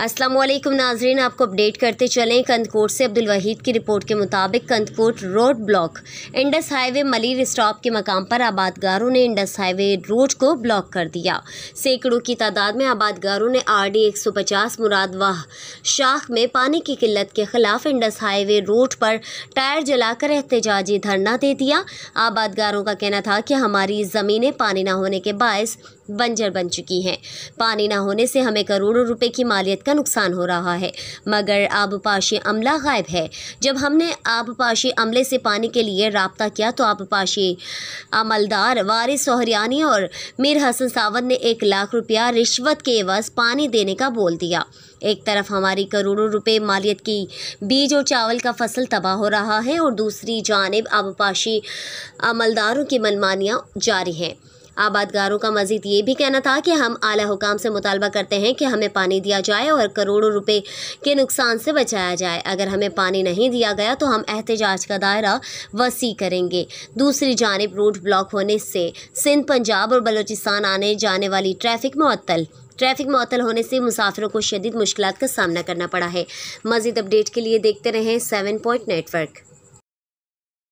अस्सलाम वालेकुम नाजरीन आपको अपडेट करते चलें कंदकोट से अब्दुल वहीद की रिपोर्ट के मुताबिक Kandhkot road block Indus highway Malir stop के मकाम पर आबादगारों ने इंडस हाईवे रोड को ब्लॉक कर दिया सैकड़ों की तादाद में आबादगारों ने आरडी 150 मुरादवाह शाख में पानी की किल्लत के खिलाफ इंडस हाईवे रोड पर टायर जलाकर एहतजाजी धरना दे दिया आबादगारों का कहना था कि हमारी ज़मीनें पानी न होने के बायस बंजर बन चुकी हैं पानी ना होने से हमें करोड़ों रुपए की मालियत का नुकसान हो रहा है मगर आबपाशी अमला गायब है जब हमने आबपाशी अमले से पानी के लिए रबता किया तो आबपाशी अमलदार वारिस सोहरियानी और मीर हसन सावत ने एक लाख रुपया रिश्वत के वज पानी देने का बोल दिया एक तरफ हमारी करोड़ों रुपए मालियत की बीज और चावल का फसल तबाह हो रहा है और दूसरी जानब आबपाशी अमलदारों की मनमानियाँ जारी हैं आबादगारों का मजीद ये भी कहना था कि हम आला हुकाम से मुतालबा करते हैं कि हमें पानी दिया जाए और करोड़ों रुपये के नुकसान से बचाया जाए अगर हमें पानी नहीं दिया गया तो हम एहतजाज का दायरा वसी करेंगे दूसरी जानब रूट ब्लॉक होने से सिंध पंजाब और बलूचिस्तान आने जाने वाली ट्रैफिक मअतल ट्रैफिक मअतल होने से मुसाफिरों को शदीद मुश्किल का सामना करना पड़ा है मजीद अपडेट के लिए देखते रहें सेवन पॉइंट नेटवर्क